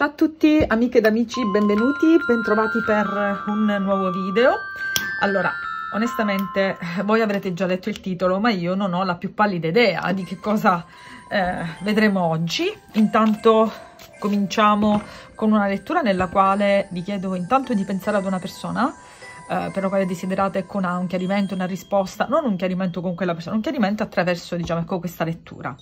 Ciao a tutti amiche ed amici, benvenuti, bentrovati per un nuovo video. Allora, onestamente eh, voi avrete già letto il titolo, ma io non ho la più pallida idea di che cosa eh, vedremo oggi. Intanto cominciamo con una lettura nella quale vi chiedo intanto di pensare ad una persona eh, per la quale desiderate con un chiarimento, una risposta, non un chiarimento con quella persona, un chiarimento attraverso diciamo, ecco, questa lettura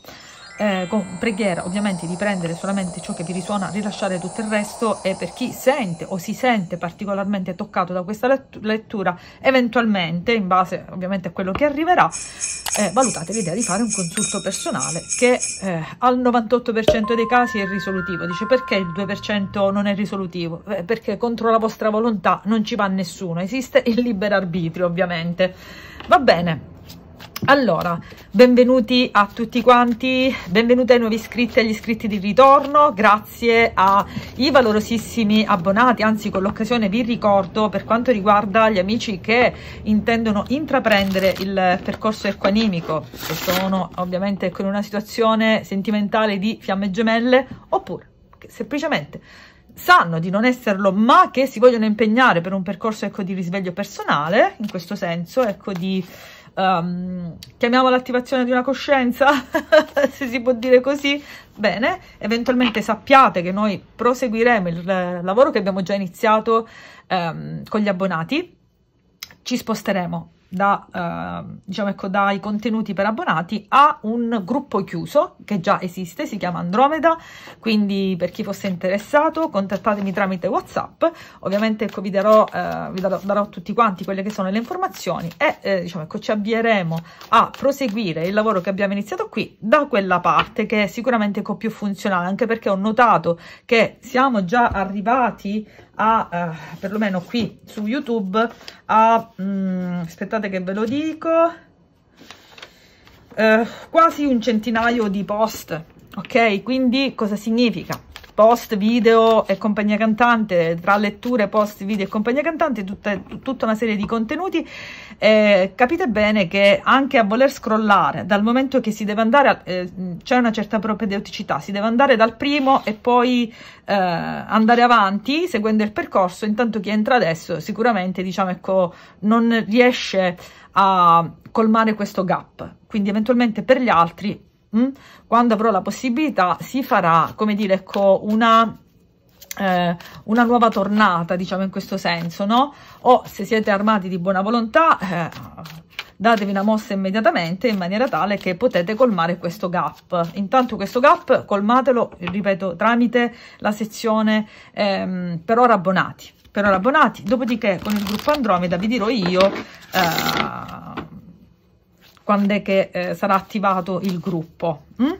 eh, con preghiera ovviamente di prendere solamente ciò che vi risuona, rilasciare tutto il resto e per chi sente o si sente particolarmente toccato da questa lettura, eventualmente, in base ovviamente a quello che arriverà, eh, valutate l'idea di fare un consulto personale che eh, al 98% dei casi è risolutivo. Dice perché il 2% non è risolutivo? Eh, perché contro la vostra volontà non ci va nessuno, esiste il libero arbitrio ovviamente. Va bene, allora, benvenuti a tutti quanti, benvenuti ai nuovi iscritti e agli iscritti di ritorno, grazie ai valorosissimi abbonati, anzi con l'occasione vi ricordo per quanto riguarda gli amici che intendono intraprendere il percorso equanimico, che sono ovviamente con una situazione sentimentale di fiamme gemelle, oppure che semplicemente sanno di non esserlo ma che si vogliono impegnare per un percorso ecco, di risveglio personale, in questo senso ecco di um, ehm, chiamiamo l'attivazione di una coscienza, se si può dire così, bene, eventualmente sappiate che noi proseguiremo il eh, lavoro che abbiamo già iniziato um, con gli abbonati, ci sposteremo da, eh, diciamo ecco, dai contenuti per abbonati a un gruppo chiuso che già esiste, si chiama Andromeda, quindi per chi fosse interessato contattatemi tramite Whatsapp, ovviamente ecco, vi, darò, eh, vi darò, darò, tutti quanti quelle che sono le informazioni e eh, diciamo, ecco, ci avvieremo a proseguire il lavoro che abbiamo iniziato qui da quella parte che è sicuramente ecco, più funzionale, anche perché ho notato che siamo già arrivati a, eh, perlomeno qui su YouTube, a, mh, mm, aspettate che ve lo dico, eh, quasi un centinaio di post, ok? Quindi cosa significa? post video e compagnia cantante, tra letture, post video e compagnia cantante, tutta, tutta una serie di contenuti, eh, capite bene che anche a voler scrollare, dal momento che si deve andare, eh, c'è una certa propedeuticità, si deve andare dal primo e poi eh, andare avanti seguendo il percorso, intanto chi entra adesso sicuramente diciamo ecco, non riesce a colmare questo gap, quindi eventualmente per gli altri mh? Mm? quando avrò la possibilità si farà, come dire, ecco, una eh, una nuova tornata, diciamo in questo senso, no? O se siete armati di buona volontà, eh, datevi una mossa immediatamente in maniera tale che potete colmare questo gap. Intanto questo gap colmatelo, ripeto, tramite la sezione ehm, per ora abbonati. Per ora abbonati, dopodiché con il gruppo Andromeda vi dirò io... Eh, quando è che eh, sarà attivato il gruppo. Mm?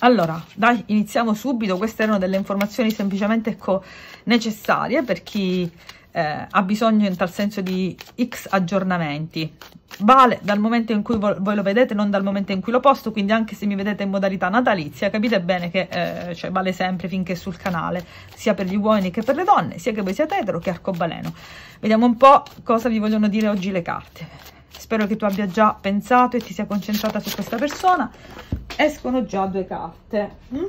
Allora, dai, iniziamo subito. Queste erano delle informazioni semplicemente ecco, necessarie per chi eh, ha bisogno in tal senso di X aggiornamenti. Vale dal momento in cui vo voi lo vedete, non dal momento in cui lo posto, quindi anche se mi vedete in modalità natalizia, capite bene che eh, cioè, vale sempre finché sul canale, sia per gli uomini che per le donne, sia che voi siate etero che arcobaleno. Vediamo un po' cosa vi vogliono dire oggi le carte. Spero che tu abbia già pensato e ti sia concentrata su questa persona. Escono già due carte. Mm?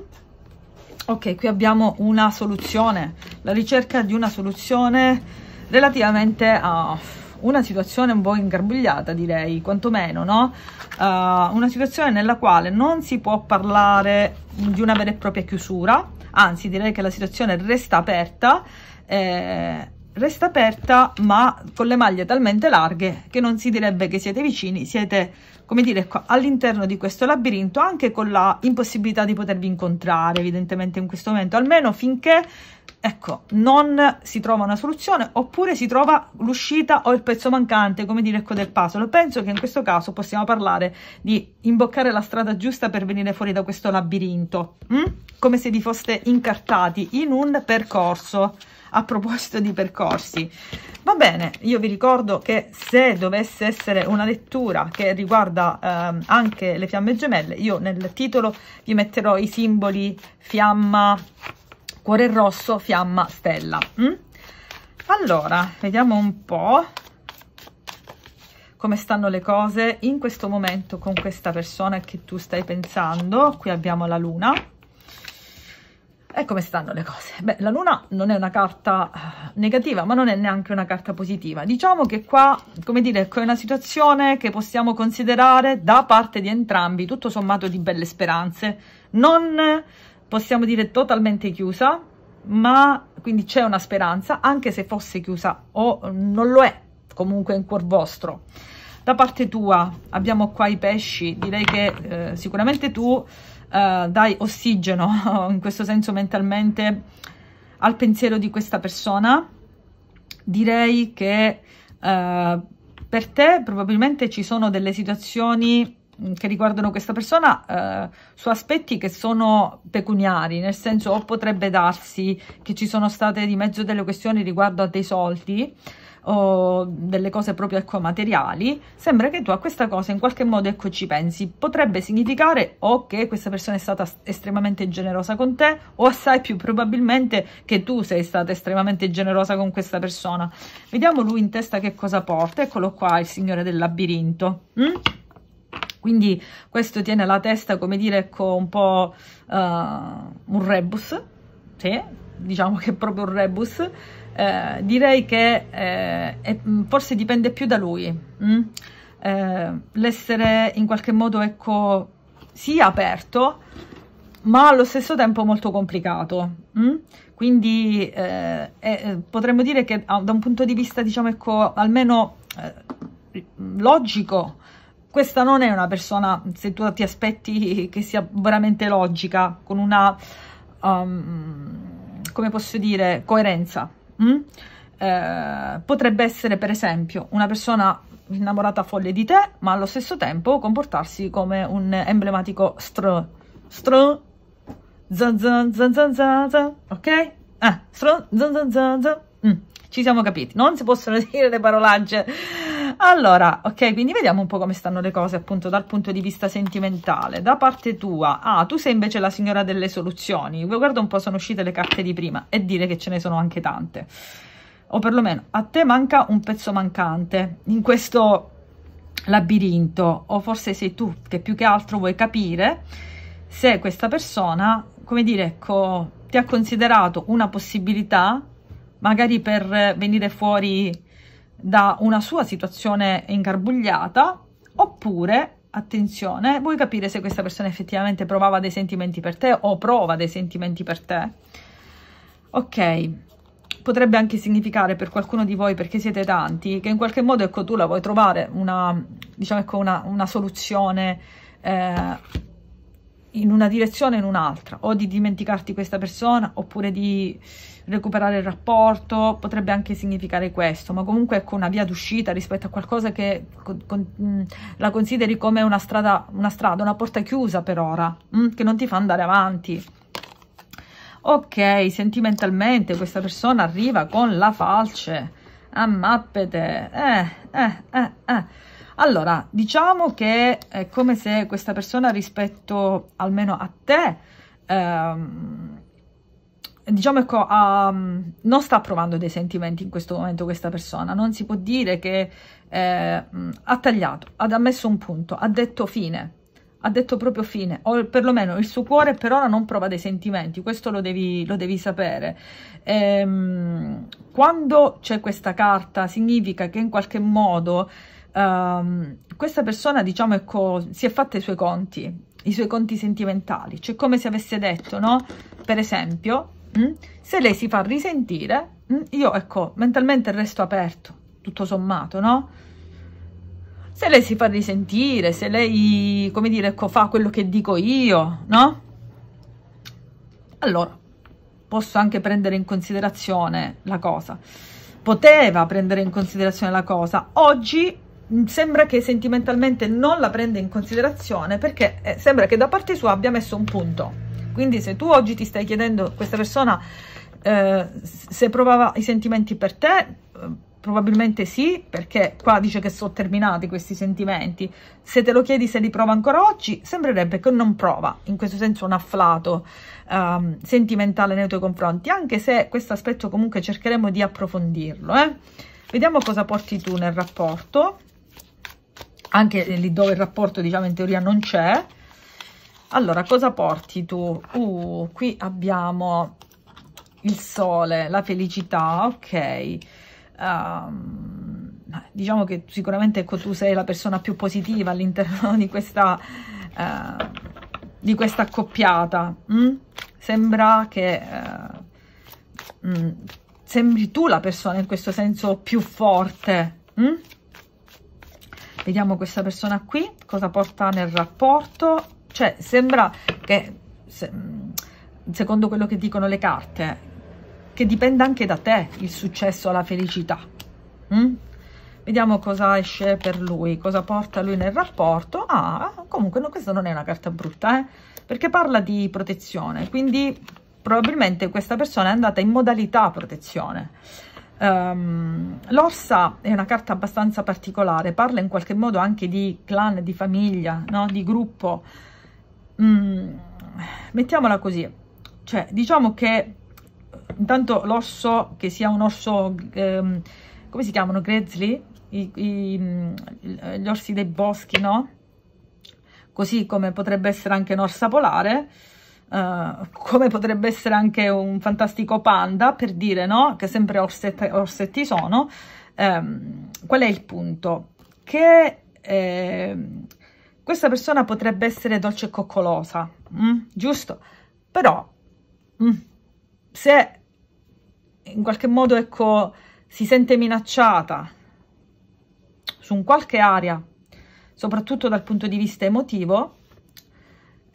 Ok, qui abbiamo una soluzione, la ricerca di una soluzione relativamente a una situazione un po' ingarbugliata direi, quantomeno, no? Uh, una situazione nella quale non si può parlare di una vera e propria chiusura, anzi direi che la situazione resta aperta eh, resta aperta ma con le maglie talmente larghe che non si direbbe che siete vicini, siete come dire all'interno di questo labirinto anche con la impossibilità di potervi incontrare evidentemente in questo momento, almeno finché ecco, non si trova una soluzione oppure si trova l'uscita o il pezzo mancante, come dire, ecco del puzzle. Penso che in questo caso possiamo parlare di imboccare la strada giusta per venire fuori da questo labirinto, mm? come se vi foste incartati in un percorso. A proposito di percorsi, va bene, io vi ricordo che se dovesse essere una lettura che riguarda ehm, anche le fiamme gemelle, io nel titolo vi metterò i simboli fiamma, cuore rosso, fiamma, stella. Mm? Allora, vediamo un po' come stanno le cose in questo momento con questa persona che tu stai pensando. Qui abbiamo la luna. E come stanno le cose? Beh, la luna non è una carta eh, negativa, ma non è neanche una carta positiva. Diciamo che qua, come dire, è una situazione che possiamo considerare da parte di entrambi, tutto sommato di belle speranze. Non possiamo dire totalmente chiusa, ma quindi c'è una speranza, anche se fosse chiusa o non lo è, comunque in cuor vostro. Da parte tua abbiamo qua i pesci, direi che eh, sicuramente tu eh, dai ossigeno, in questo senso mentalmente, al pensiero di questa persona. Direi che eh, per te probabilmente ci sono delle situazioni Mm, che riguardano questa persona eh, su aspetti che sono pecuniari, nel senso o potrebbe darsi che ci sono state di mezzo delle questioni riguardo a dei soldi o delle cose proprio ecco, materiali, sembra che tu a questa cosa in qualche modo ecco, ci pensi. Potrebbe significare o che questa persona è stata estremamente generosa con te o assai più probabilmente che tu sei stata estremamente generosa con questa persona. Vediamo lui in testa che cosa porta. Eccolo qua, il signore del labirinto. Mm? Quindi questo tiene la testa, come dire, ecco, un po' uh, un rebus, sì, diciamo che è proprio un rebus, eh, direi che eh, è, mm, forse dipende più da lui, mm? eh, l'essere in qualche modo, ecco, sì aperto, ma allo stesso tempo molto complicato. Mm? Quindi eh, potremmo dire che ah, da un punto di vista, diciamo, ecco, almeno eh, logico, questa non è una persona, se tu ti aspetti che sia veramente logica, con una, um, come posso dire, coerenza, mm? eh, potrebbe essere per esempio una persona innamorata folle di te, ma allo stesso tempo comportarsi come un emblematico str, str, zan zan zan zan zan, zan ok? Eh, str, zan zan zan zan, mm. ci siamo capiti, non si possono dire le parolacce allora ok quindi vediamo un po' come stanno le cose appunto dal punto di vista sentimentale da parte tua ah tu sei invece la signora delle soluzioni guarda un po' sono uscite le carte di prima e dire che ce ne sono anche tante o perlomeno a te manca un pezzo mancante in questo labirinto o forse sei tu che più che altro vuoi capire se questa persona come dire ecco ti ha considerato una possibilità magari per venire fuori da una sua situazione ingarbugliata oppure attenzione vuoi capire se questa persona effettivamente provava dei sentimenti per te o prova dei sentimenti per te ok potrebbe anche significare per qualcuno di voi perché siete tanti che in qualche modo ecco tu la vuoi trovare una diciamo ecco una, una soluzione eh, in una direzione o in un'altra, o di dimenticarti questa persona, oppure di recuperare il rapporto, potrebbe anche significare questo, ma comunque ecco una via d'uscita rispetto a qualcosa che con, con, mm, la consideri come una strada, una strada, una porta chiusa per ora, mh, mm, che non ti fa andare avanti. Ok, sentimentalmente questa persona arriva con la falce, ammappete, eh, eh, eh, eh. Allora, diciamo che è come se questa persona rispetto almeno a te... Ehm, diciamo ecco, um, non sta provando dei sentimenti in questo momento questa persona, non si può dire che eh, ha tagliato, ha messo un punto, ha detto fine, ha detto proprio fine, o perlomeno il suo cuore per ora non prova dei sentimenti, questo lo devi, lo devi sapere. Ehm, quando c'è questa carta significa che in qualche modo um, questa persona, diciamo, ecco, si è fatta i suoi conti, i suoi conti sentimentali, cioè come se avesse detto, no? Per esempio, Mm? se lei si fa risentire, mm, io ecco, mentalmente resto aperto, tutto sommato, no? Se lei si fa risentire, se lei, come dire, ecco, fa quello che dico io, no? Allora, posso anche prendere in considerazione la cosa. Poteva prendere in considerazione la cosa. Oggi mm, sembra che sentimentalmente non la prenda in considerazione perché eh, sembra che da parte sua abbia messo un punto quindi se tu oggi ti stai chiedendo questa persona eh, se provava i sentimenti per te, eh, probabilmente sì, perché qua dice che sono terminati questi sentimenti. Se te lo chiedi se li prova ancora oggi, sembrerebbe che non prova, in questo senso un afflato ehm, sentimentale nei tuoi confronti, anche se questo aspetto comunque cercheremo di approfondirlo. Eh. Vediamo cosa porti tu nel rapporto anche lì dove il rapporto diciamo in teoria non c'è allora cosa porti tu uh, qui abbiamo il sole la felicità ok um, diciamo che sicuramente ecco, tu sei la persona più positiva all'interno di questa uh, di questa accoppiata mm? sembra che uh, mm, sembri tu la persona in questo senso più forte mm? vediamo questa persona qui cosa porta nel rapporto cioè, sembra che, se, secondo quello che dicono le carte, che dipenda anche da te il successo, la felicità. Mm? Vediamo cosa esce per lui, cosa porta lui nel rapporto. Ah, comunque no, questa non è una carta brutta, eh? perché parla di protezione, quindi probabilmente questa persona è andata in modalità protezione. Um, L'orsa è una carta abbastanza particolare, parla in qualche modo anche di clan, di famiglia, no? di gruppo, mm, mettiamola così, cioè diciamo che eh, intanto l'osso che sia un osso, ehm, come si chiamano, grizzly, I, i, mm, gli orsi dei boschi, no? Così come potrebbe essere anche un'orsa polare, Uh, come potrebbe essere anche un fantastico panda, per dire, no? Che sempre orsette, orsetti sono. Um, qual è il punto? Che eh, questa persona potrebbe essere dolce e coccolosa, mm? giusto? Però mm, se in qualche modo ecco, si sente minacciata su un qualche area, soprattutto dal punto di vista emotivo,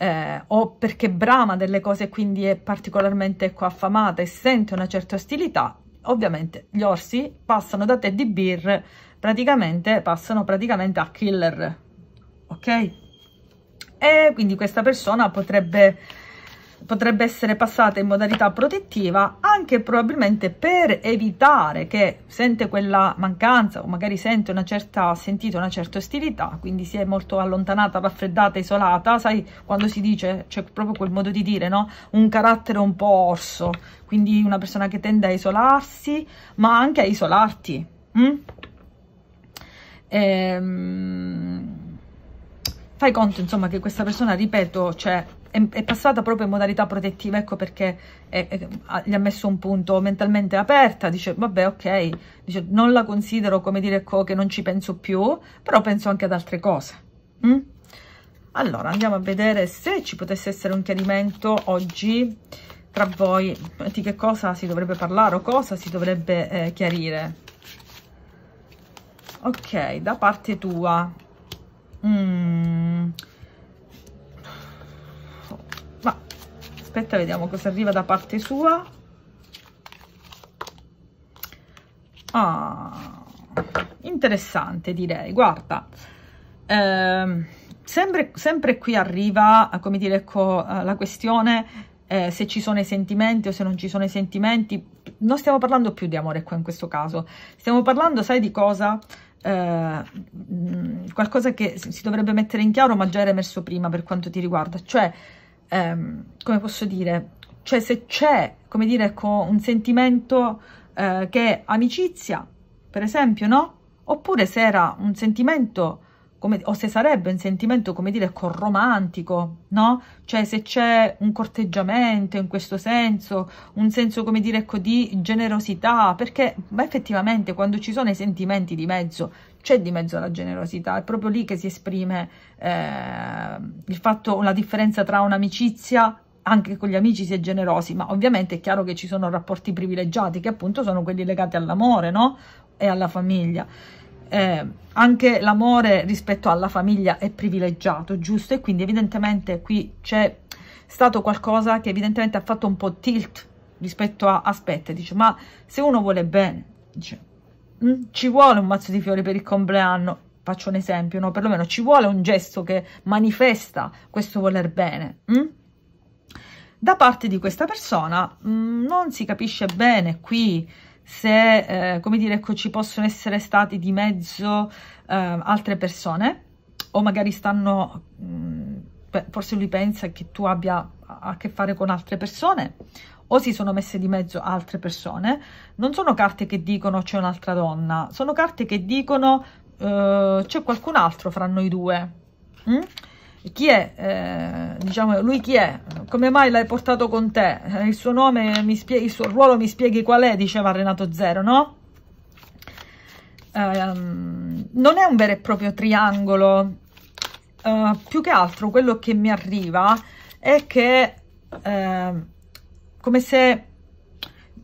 eh, o perché brama delle cose e quindi è particolarmente ecco, affamata e sente una certa ostilità, ovviamente gli orsi passano da Teddy Bear, praticamente, passano praticamente a killer, ok? E quindi questa persona potrebbe, potrebbe essere passata in modalità protettiva anche probabilmente per evitare che sente quella mancanza o magari sente una certa, ha sentito una certa ostilità, quindi si è molto allontanata, raffreddata, isolata, sai quando si dice, c'è proprio quel modo di dire, no? Un carattere un po' orso, quindi una persona che tende a isolarsi ma anche a isolarti. Mm? Ehm fai conto insomma che questa persona, ripeto, cioè, è, è passata proprio in modalità protettiva, ecco perché è, è, gli ha messo un punto mentalmente aperta, dice vabbè ok, dice, non la considero come dire co, che non ci penso più, però penso anche ad altre cose. Mm? Allora andiamo a vedere se ci potesse essere un chiarimento oggi tra voi di che cosa si dovrebbe parlare o cosa si dovrebbe eh, chiarire. Ok, da parte tua, mm. ma aspetta vediamo cosa arriva da parte sua ah, interessante direi guarda eh, sempre, sempre, qui arriva come dire ecco, la questione eh, se ci sono i sentimenti o se non ci sono i sentimenti non stiamo parlando più di amore qua in questo caso stiamo parlando sai di cosa? Eh, qualcosa che si dovrebbe mettere in chiaro ma già era emerso prima per quanto ti riguarda, cioè ehm, come posso dire, cioè se c'è come dire un sentimento eh, che è amicizia per esempio no? Oppure se era un sentimento come, o se sarebbe un sentimento, come dire, ecco, romantico, no? Cioè se c'è un corteggiamento in questo senso, un senso, come dire, ecco, di generosità, perché beh, effettivamente quando ci sono i sentimenti di mezzo, c'è di mezzo la generosità, è proprio lì che si esprime eh, il fatto, la differenza tra un'amicizia anche con gli amici si è generosi, ma ovviamente è chiaro che ci sono rapporti privilegiati che appunto sono quelli legati all'amore, no? E alla famiglia eh, anche l'amore rispetto alla famiglia è privilegiato, giusto? E quindi evidentemente qui c'è stato qualcosa che evidentemente ha fatto un po' tilt rispetto a aspetta, dice, ma se uno vuole bene, dice, mm, ci vuole un mazzo di fiori per il compleanno, faccio un esempio, no? Perlomeno ci vuole un gesto che manifesta questo voler bene. Mh? Mm? Da parte di questa persona mh, mm, non si capisce bene qui se, eh, come dire, ecco, ci possono essere stati di mezzo eh, altre persone o magari stanno, mh, mm, forse lui pensa che tu abbia a che fare con altre persone o si sono messe di mezzo altre persone, non sono carte che dicono c'è un'altra donna, sono carte che dicono eh, c'è qualcun altro fra noi due. Mm? Chi è, eh, diciamo, lui chi è? come mai l'hai portato con te? Il suo nome, mi spieghi, il suo ruolo mi spieghi qual è, diceva Renato Zero, no? Um, non è un vero e proprio triangolo, uh, più che altro quello che mi arriva è che uh, come se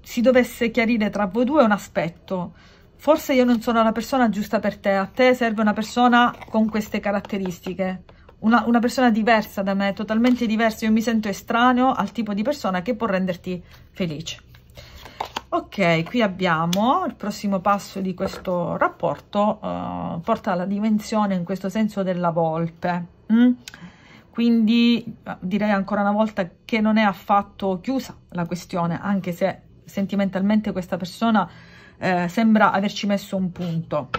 si dovesse chiarire tra voi due un aspetto, forse io non sono la persona giusta per te, a te serve una persona con queste caratteristiche, una, una persona diversa da me, totalmente diversa, io mi sento estraneo al tipo di persona che può renderti felice. Ok, qui abbiamo il prossimo passo di questo rapporto, uh, porta alla dimensione in questo senso della volpe. Mm? Quindi eh, direi ancora una volta che non è affatto chiusa la questione, anche se sentimentalmente questa persona eh, sembra averci messo un punto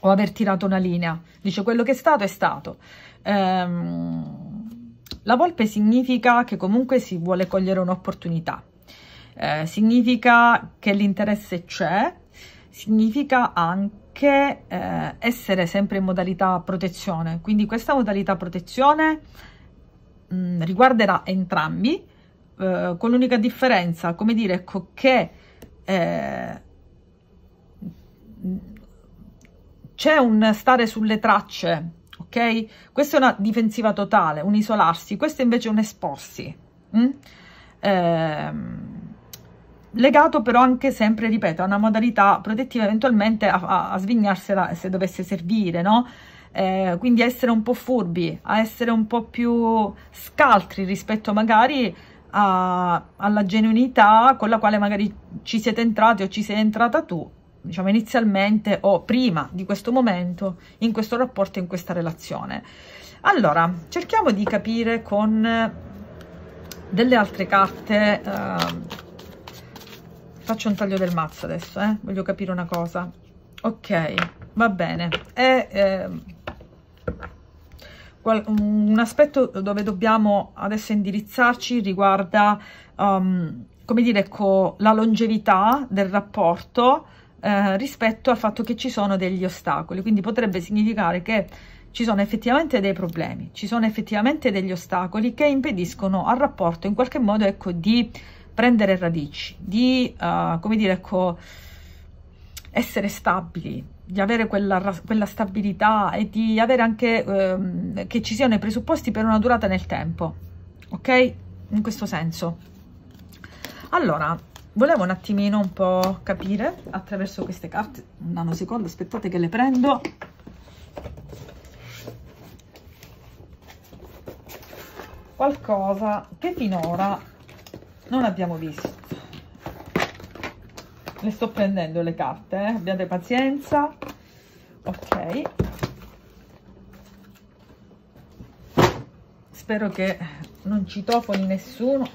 o aver tirato una linea. Dice quello che è stato è stato ehm, la volpe significa che comunque si vuole cogliere un'opportunità, eh, significa che l'interesse c'è, significa anche eh, essere sempre in modalità protezione, quindi questa modalità protezione mh, mm, riguarderà entrambi, eh, con l'unica differenza, come dire, ecco, che eh, c'è un stare sulle tracce ok? Questa è una difensiva totale, un isolarsi, questo invece è un esporsi. Mm? Ehm legato però anche sempre, ripeto, a una modalità protettiva eventualmente a, a, a svignarsela se dovesse servire, no? Eh, quindi a essere un po' furbi, a essere un po' più scaltri rispetto magari a, alla genuinità con la quale magari ci siete entrati o ci sei entrata tu diciamo inizialmente o prima di questo momento in questo rapporto in questa relazione allora cerchiamo di capire con eh, delle altre carte eh, faccio un taglio del mazzo adesso, eh? voglio capire una cosa. Ok, va bene. È eh, un aspetto dove dobbiamo adesso indirizzarci riguarda, um, come dire, la longevità del rapporto eh, rispetto al fatto che ci sono degli ostacoli, quindi potrebbe significare che ci sono effettivamente dei problemi, ci sono effettivamente degli ostacoli che impediscono al rapporto in qualche modo ecco, di prendere radici, di uh, come dire, ecco, essere stabili, di avere quella, quella, stabilità e di avere anche ehm, che ci siano i presupposti per una durata nel tempo, ok? In questo senso. Allora, volevo un attimino un po' capire attraverso queste carte un nanosecondo aspettate che le prendo qualcosa che finora non abbiamo visto le sto prendendo le carte eh? abbiate pazienza ok spero che non ci tofoni nessuno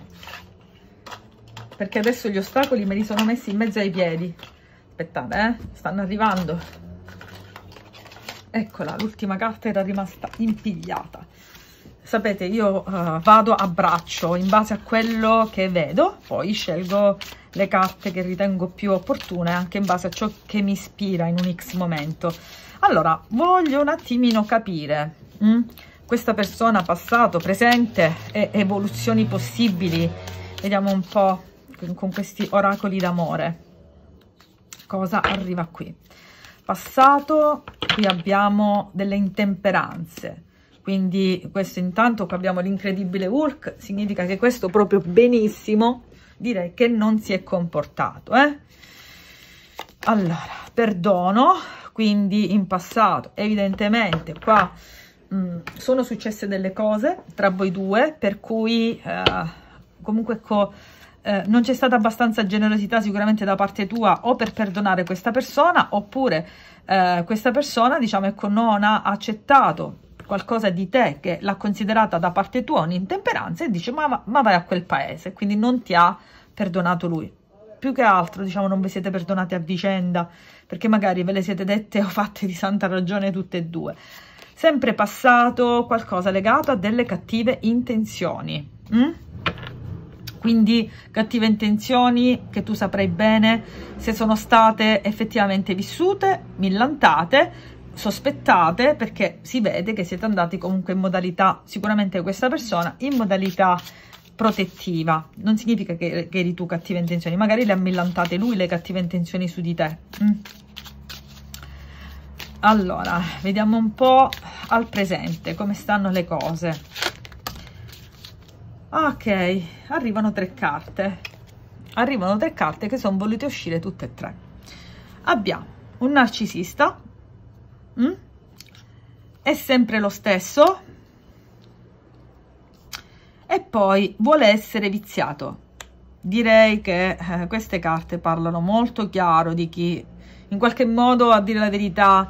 perché adesso gli ostacoli me li sono messi in mezzo ai piedi aspettate eh stanno arrivando eccola l'ultima carta era rimasta impigliata sapete io uh, vado a braccio in base a quello che vedo poi scelgo le carte che ritengo più opportune anche in base a ciò che mi ispira in un x momento allora voglio un attimino capire mh? Mm, questa persona passato presente e evoluzioni possibili vediamo un po' con questi oracoli d'amore. Cosa arriva qui? Passato, qui abbiamo delle intemperanze. Quindi questo intanto qui abbiamo l'incredibile Hulk, significa che questo proprio benissimo direi che non si è comportato. Eh? Allora, perdono, quindi in passato evidentemente qua mh, mm, sono successe delle cose tra voi due per cui eh, comunque co eh, non c'è stata abbastanza generosità sicuramente da parte tua o per perdonare questa persona oppure eh, questa persona diciamo ecco non ha accettato qualcosa di te che l'ha considerata da parte tua un'intemperanza e dice ma, ma vai a quel paese quindi non ti ha perdonato lui più che altro diciamo non vi siete perdonati a vicenda perché magari ve le siete dette o fatte di santa ragione tutte e due sempre passato qualcosa legato a delle cattive intenzioni mm? quindi cattive intenzioni che tu saprai bene se sono state effettivamente vissute, millantate, sospettate perché si vede che siete andati comunque in modalità, sicuramente questa persona, in modalità protettiva. Non significa che, che eri tu cattive intenzioni, magari le ha millantate lui le cattive intenzioni su di te. Mm. Allora, vediamo un po' al presente come stanno le cose ok arrivano tre carte arrivano tre carte che sono volute uscire tutte e tre abbiamo un narcisista mh? Mm? è sempre lo stesso e poi vuole essere viziato direi che eh, queste carte parlano molto chiaro di chi in qualche modo a dire la verità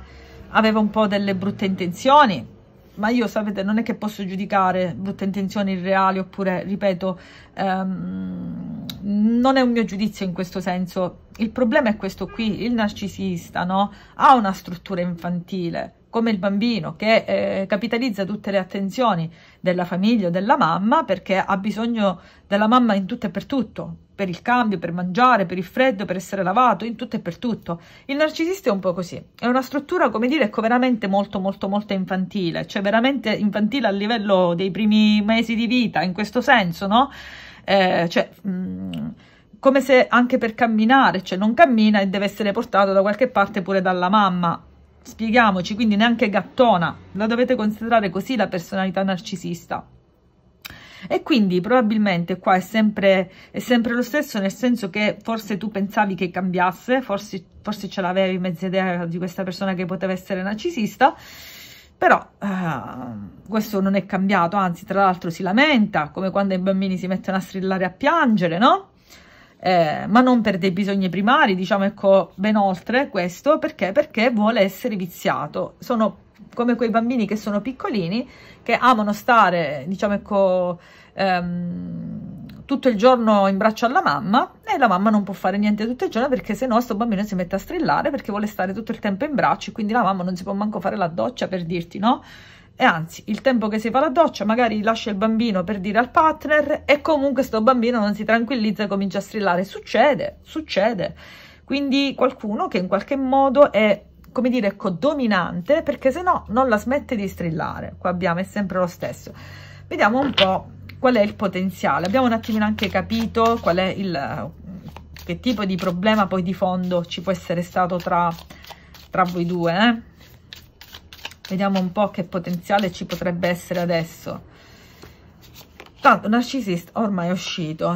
aveva un po' delle brutte intenzioni ma io sapete non è che posso giudicare brutte intenzioni irreali oppure ripeto ehm, non è un mio giudizio in questo senso il problema è questo qui il narcisista no? ha una struttura infantile come il bambino che eh, capitalizza tutte le attenzioni della famiglia o della mamma perché ha bisogno della mamma in tutto e per tutto per il cambio, per mangiare, per il freddo, per essere lavato, in tutto e per tutto. Il narcisista è un po' così, è una struttura, come dire, ecco, veramente molto molto molto infantile, cioè veramente infantile a livello dei primi mesi di vita, in questo senso, no? Eh, cioè... Mh, mm, come se anche per camminare, cioè non cammina e deve essere portato da qualche parte pure dalla mamma, spieghiamoci, quindi neanche gattona, la dovete considerare così la personalità narcisista e quindi probabilmente qua è sempre, è sempre lo stesso nel senso che forse tu pensavi che cambiasse forse, forse ce l'avevi mezza idea di questa persona che poteva essere narcisista però uh, questo non è cambiato, anzi tra l'altro si lamenta, come quando i bambini si mettono a strillare a piangere, no? Eh, ma non per dei bisogni primari, diciamo ecco ben oltre questo, perché? Perché vuole essere viziato. Sono come quei bambini che sono piccolini, che amano stare, diciamo, ecco, ehm, tutto il giorno in braccio alla mamma e la mamma non può fare niente tutto il giorno perché se no sto bambino si mette a strillare perché vuole stare tutto il tempo in braccio e quindi la mamma non si può manco fare la doccia per dirti no e anzi il tempo che si fa la doccia magari lascia il bambino per dire al partner e comunque sto bambino non si tranquillizza e comincia a strillare succede, succede quindi qualcuno che in qualche modo è come dire, ecco, dominante, perché se no non la smette di strillare. Qua abbiamo, è sempre lo stesso. Vediamo un po' qual è il potenziale. Abbiamo un attimino anche capito qual è il, che tipo di problema poi di fondo ci può essere stato tra, tra voi due. Eh? Vediamo un po' che potenziale ci potrebbe essere adesso. Tanto, narcisista ormai è uscito.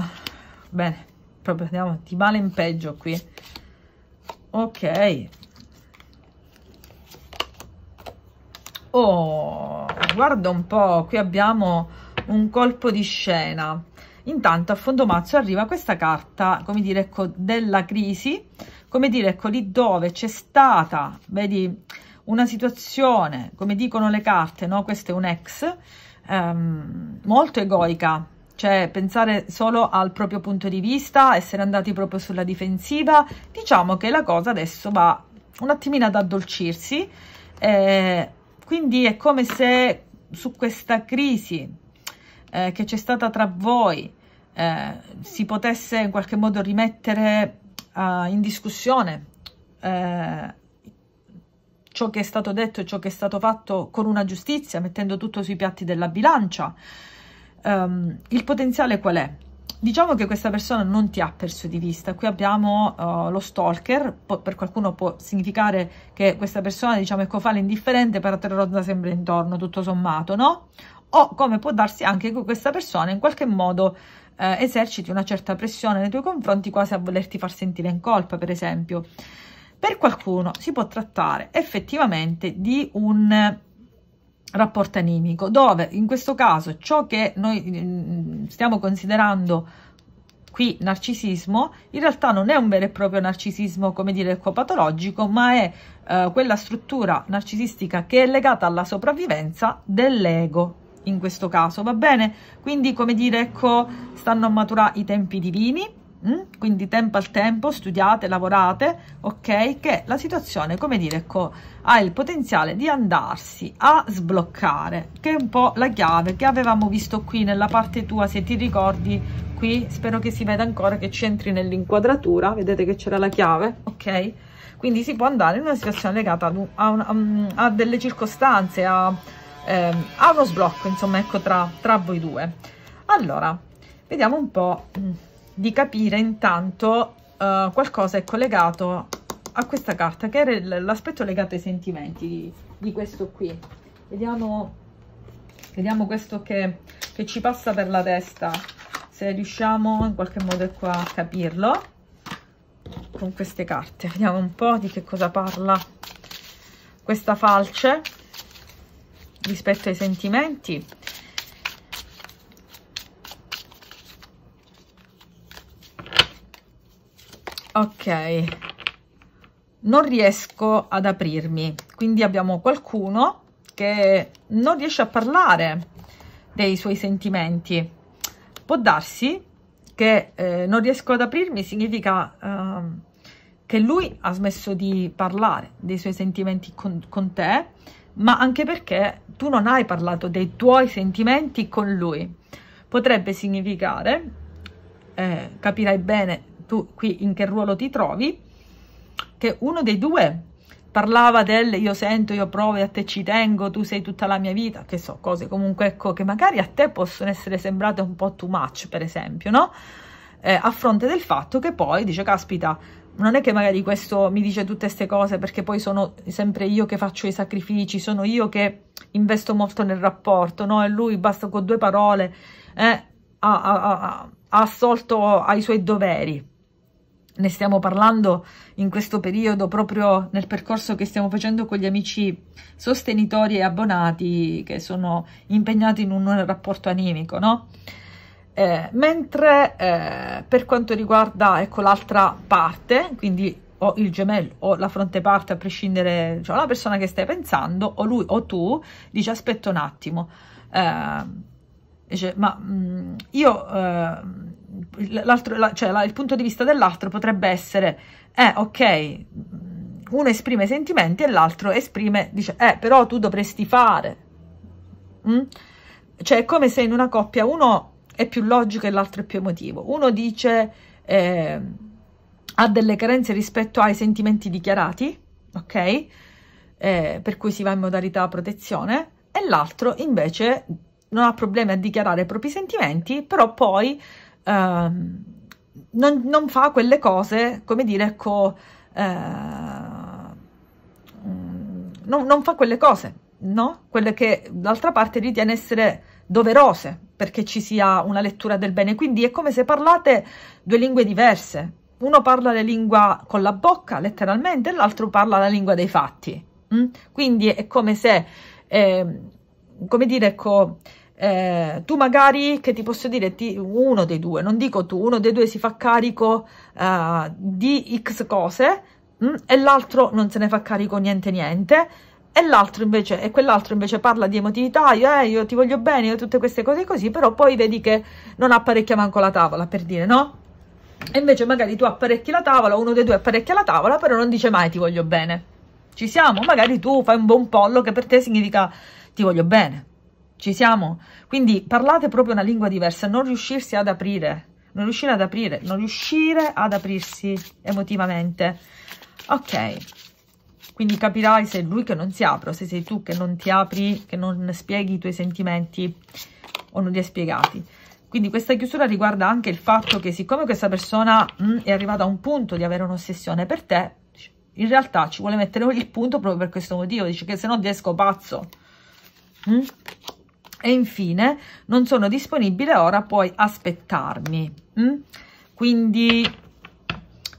Bene, proprio andiamo di male in peggio qui. Ok, Oh, guarda un po', qui abbiamo un colpo di scena. Intanto a fondo mazzo arriva questa carta, come dire, ecco, della crisi, come dire, ecco, lì dove c'è stata, vedi, una situazione, come dicono le carte, no? Questo è un ex, ehm, molto egoica, cioè pensare solo al proprio punto di vista, essere andati proprio sulla difensiva, diciamo che la cosa adesso va un attimino ad addolcirsi, eh, quindi è come se su questa crisi eh, che c'è stata tra voi eh, si potesse in qualche modo rimettere uh, in discussione eh, ciò che è stato detto e ciò che è stato fatto con una giustizia, mettendo tutto sui piatti della bilancia. Um, il potenziale qual è? diciamo che questa persona non ti ha perso di vista. Qui abbiamo uh, lo stalker, po per qualcuno può significare che questa persona, diciamo, è cofale indifferente, però te ronda sempre intorno, tutto sommato, no? O come può darsi anche che questa persona in qualche modo eh, eserciti una certa pressione nei tuoi confronti, quasi a volerti far sentire in colpa, per esempio. Per qualcuno si può trattare effettivamente di un rapporto animico, dove in questo caso ciò che noi mm, stiamo considerando qui narcisismo in realtà non è un vero e proprio narcisismo come dire ecopatologico, ma è eh, quella struttura narcisistica che è legata alla sopravvivenza dell'ego in questo caso va bene quindi come dire ecco stanno a maturare i tempi divini Mm? quindi tempo al tempo studiate, lavorate, ok? Che la situazione, come dire, ecco, ha il potenziale di andarsi a sbloccare, che è un po' la chiave che avevamo visto qui nella parte tua, se ti ricordi qui, spero che si veda ancora che ci entri nell'inquadratura, vedete che c'era la chiave, ok? Quindi si può andare in una situazione legata a, un, a, a delle circostanze, a, eh, a, uno sblocco, insomma, ecco, tra, tra voi due. Allora, vediamo un po' mm, di capire intanto uh, qualcosa è collegato a questa carta che era l'aspetto legato ai sentimenti di, di questo qui vediamo, vediamo questo che, che ci passa per la testa se riusciamo in qualche modo qua a capirlo con queste carte vediamo un po' di che cosa parla questa falce rispetto ai sentimenti ok non riesco ad aprirmi quindi abbiamo qualcuno che non riesce a parlare dei suoi sentimenti può darsi che eh, non riesco ad aprirmi significa ehm, che lui ha smesso di parlare dei suoi sentimenti con, con te ma anche perché tu non hai parlato dei tuoi sentimenti con lui potrebbe significare eh, capirai bene tu qui in che ruolo ti trovi, che uno dei due parlava del io sento, io provo, a te ci tengo, tu sei tutta la mia vita, che so, cose comunque ecco che magari a te possono essere sembrate un po' too much, per esempio, no? Eh, a fronte del fatto che poi dice, caspita, non è che magari questo mi dice tutte queste cose perché poi sono sempre io che faccio i sacrifici, sono io che investo molto nel rapporto, no? E lui basta con due parole, eh, ha, ha, ha, ha assolto ai suoi doveri ne stiamo parlando in questo periodo proprio nel percorso che stiamo facendo con gli amici sostenitori e abbonati che sono impegnati in un rapporto animico, no? Eh, mentre eh, per quanto riguarda ecco, l'altra parte, quindi o il gemello o la fronte parte, a prescindere cioè, la persona che stai pensando, o lui o tu, dice aspetta un attimo, eh, dice ma mh, mm, io eh, cioè, la, il punto di vista dell'altro potrebbe essere, eh ok, uno esprime sentimenti e l'altro esprime, dice, eh però tu dovresti fare. Mm? Cioè è come se in una coppia uno è più logico e l'altro è più emotivo. Uno dice, eh, ha delle carenze rispetto ai sentimenti dichiarati, ok? Eh, per cui si va in modalità protezione, e l'altro invece non ha problemi a dichiarare i propri sentimenti, però poi Ehm, non, non, fa quelle cose, come dire, co, uh, non, non, fa quelle cose, no? Quelle che d'altra parte ritiene essere doverose perché ci sia una lettura del bene. Quindi è come se parlate due lingue diverse. Uno parla la lingua con la bocca, letteralmente, e l'altro parla la lingua dei fatti. Mm? Quindi è come se, eh, come dire, co, eh, tu magari, che ti posso dire, ti, uno dei due, non dico tu, uno dei due si fa carico eh, di X cose mh, mm, e l'altro non se ne fa carico niente niente e l'altro invece, e quell'altro invece parla di emotività, io, eh, io ti voglio bene, io tutte queste cose così, però poi vedi che non apparecchia manco la tavola, per dire, no? E invece magari tu apparecchi la tavola, uno dei due apparecchia la tavola, però non dice mai ti voglio bene. Ci siamo? Magari tu fai un buon pollo che per te significa ti voglio bene. Ci siamo? Quindi parlate proprio una lingua diversa, non riuscirsi ad aprire, non riuscire ad aprire, non riuscire ad aprirsi emotivamente. Ok, quindi capirai se è lui che non si apre se sei tu che non ti apri, che non spieghi i tuoi sentimenti o non li hai spiegati. Quindi questa chiusura riguarda anche il fatto che siccome questa persona mh, mm, è arrivata a un punto di avere un'ossessione per te, in realtà ci vuole mettere il punto proprio per questo motivo, dice che se no ti esco pazzo. Mh? Mm? e infine non sono disponibile ora puoi aspettarmi mm? quindi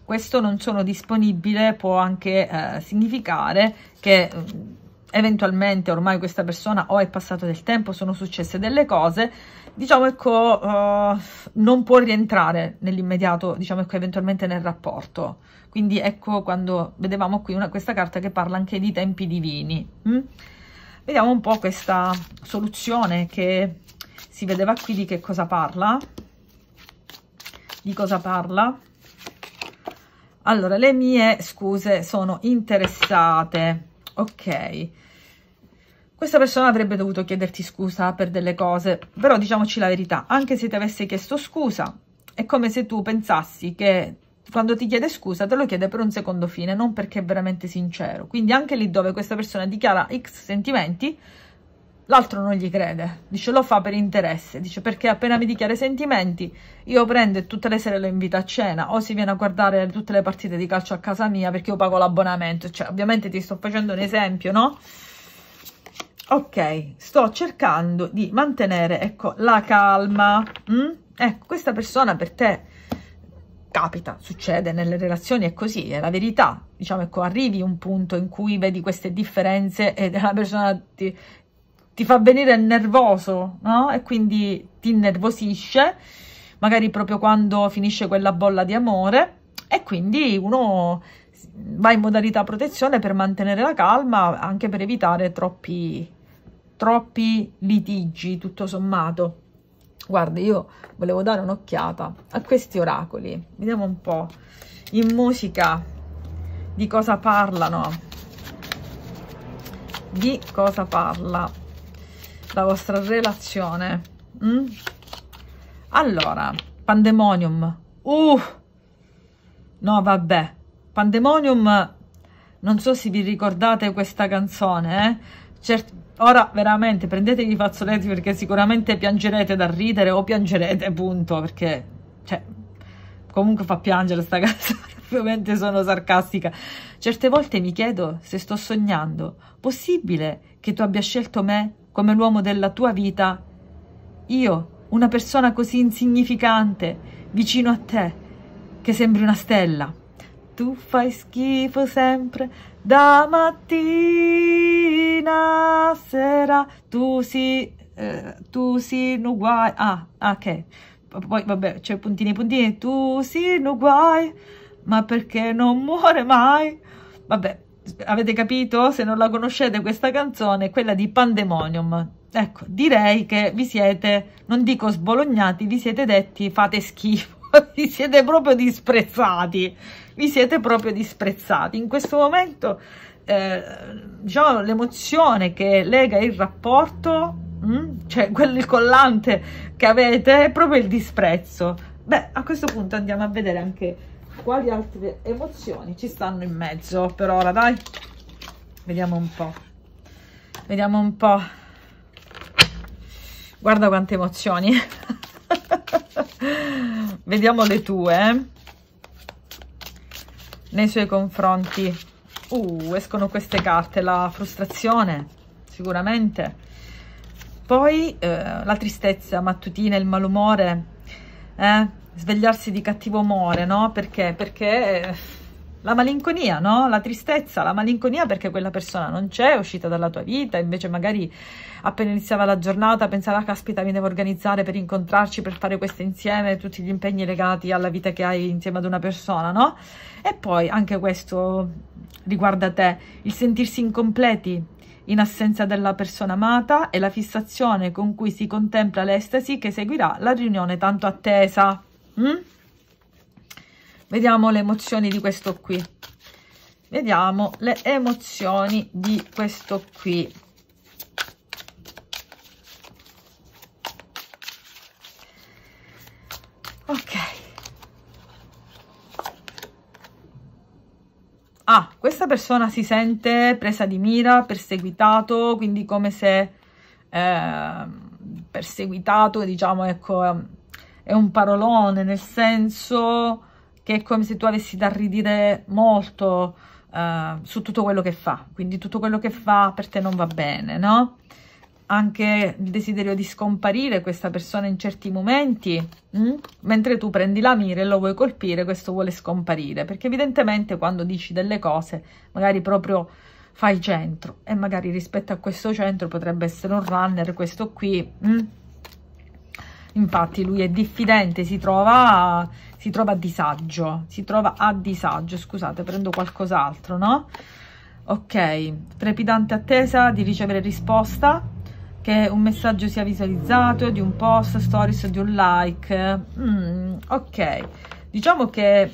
questo non sono disponibile può anche eh, significare che mm, eventualmente ormai questa persona o è passato del tempo, sono successe delle cose, diciamo ecco, uh, non può rientrare nell'immediato, diciamo ecco, eventualmente nel rapporto. Quindi ecco quando vedevamo qui una, questa carta che parla anche di tempi divini. Hm? Vediamo un po' questa soluzione che si vedeva qui di che cosa parla. Di cosa parla. Allora, le mie scuse sono interessate. Ok. Questa persona avrebbe dovuto chiederti scusa per delle cose, però diciamoci la verità, anche se ti avesse chiesto scusa, è come se tu pensassi che quando ti chiede scusa te lo chiede per un secondo fine, non perché è veramente sincero. Quindi anche lì dove questa persona dichiara X sentimenti, l'altro non gli crede, dice lo fa per interesse, dice perché appena mi dichiara i sentimenti io prendo e tutte le sere lo invito a cena o si viene a guardare tutte le partite di calcio a casa mia perché io pago l'abbonamento, cioè ovviamente ti sto facendo un esempio, no? Ok, sto cercando di mantenere, ecco, la calma, mm? ecco, questa persona per te capita, succede, nelle relazioni è così, è la verità. Diciamo, ecco, arrivi a un punto in cui vedi queste differenze e la persona ti, ti fa venire nervoso, no? E quindi ti innervosisce, magari proprio quando finisce quella bolla di amore e quindi uno va in modalità protezione per mantenere la calma, anche per evitare troppi, troppi litigi, tutto sommato guarda io volevo dare un'occhiata a questi oracoli vediamo un po' in musica di cosa parlano di cosa parla la vostra relazione mm? allora pandemonium uh no vabbè pandemonium non so se vi ricordate questa canzone eh? Cert Ora veramente prendetevi i fazzoletti perché sicuramente piangerete dal ridere o piangerete punto perché cioè, comunque fa piangere sta casa, ovviamente sono sarcastica. Certe volte mi chiedo se sto sognando, possibile che tu abbia scelto me come l'uomo della tua vita? Io, una persona così insignificante, vicino a te, che sembri una stella. Tu fai schifo sempre, da mattina a sera tu si eh, tu si no guai ah, ah ok poi vabbè c'è cioè, puntini puntini tu si no guai ma perché non muore mai vabbè avete capito se non la conoscete questa canzone quella di pandemonium ecco direi che vi siete non dico sbolognati vi siete detti fate schifo vi siete proprio disprezzati vi siete proprio disprezzati. In questo momento, eh, diciamo, l'emozione che lega il rapporto, mh, mm, cioè quel collante che avete, è proprio il disprezzo. Beh, a questo punto andiamo a vedere anche quali altre emozioni ci stanno in mezzo per ora, dai. Vediamo un po'. Vediamo un po'. Guarda quante emozioni. Vediamo le tue. Eh nei suoi confronti. Uh, escono queste carte, la frustrazione, sicuramente. Poi eh, la tristezza mattutina, il malumore, eh? svegliarsi di cattivo umore, no? Perché? Perché eh, la malinconia, no? La tristezza, la malinconia perché quella persona non c'è, è uscita dalla tua vita, invece magari appena iniziava la giornata pensava, caspita, mi devo organizzare per incontrarci, per fare questo insieme, tutti gli impegni legati alla vita che hai insieme ad una persona, no? E poi anche questo riguarda te, il sentirsi incompleti, in assenza della persona amata e la fissazione con cui si contempla l'estasi che seguirà la riunione tanto attesa. Mm? Vediamo le emozioni di questo qui. Vediamo le emozioni di questo qui. Ok. Ah, questa persona si sente presa di mira, perseguitato, quindi come se eh, perseguitato, diciamo, ecco, è un parolone, nel senso che è come se tu avessi da ridire molto uh, su tutto quello che fa, quindi tutto quello che fa per te non va bene, no? Anche il desiderio di scomparire questa persona in certi momenti, mh? Mm? mentre tu prendi la mira e lo vuoi colpire, questo vuole scomparire, perché evidentemente quando dici delle cose, magari proprio fai centro e magari rispetto a questo centro potrebbe essere un runner questo qui mh? Mm? Infatti lui è diffidente, si trova, a, si trova a disagio, si trova a disagio, scusate, prendo qualcos'altro, no? Ok, trepidante attesa di ricevere risposta, che un messaggio sia visualizzato, di un post, stories, di un like. Mm, ok, diciamo che